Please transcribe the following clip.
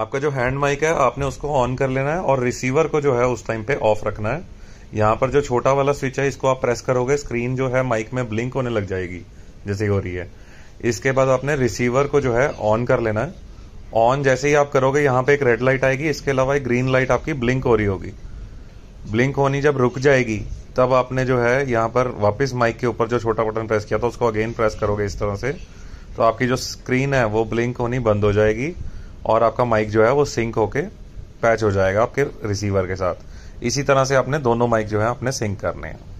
आपका जो hand mic है आपने उसको ऑन कर लेना है और रिसीवर को जो है उस टाइम पे ऑफ रखना है यहाँ पर जो छोटा वाला स्विच है इसको आप प्रेस करोगे स्क्रीन जो है माइक में ब्लिंक होने लग जाएगी जैसे हो रही है इसके बाद आपने रिसीवर को जो है ऑन कर लेना है ऑन जैसे ही आप करोगे यहाँ पे एक रेड लाइट आएगी इसके अलावा एक ग्रीन लाइट आपकी ब्लिंक हो रही होगी ब्लिंक होनी जब रुक जाएगी तब आपने जो है यहाँ पर वापस माइक के ऊपर जो छोटा बटन प्रेस किया था उसको अगेन प्रेस करोगे इस तरह से तो आपकी जो स्क्रीन है वो ब्लिंक होनी बंद हो जाएगी और आपका माइक जो है वो सिंक होके पैच हो जाएगा आपके रिसीवर के साथ इसी तरह से आपने दोनों माइक जो है अपने सिंक करने हैं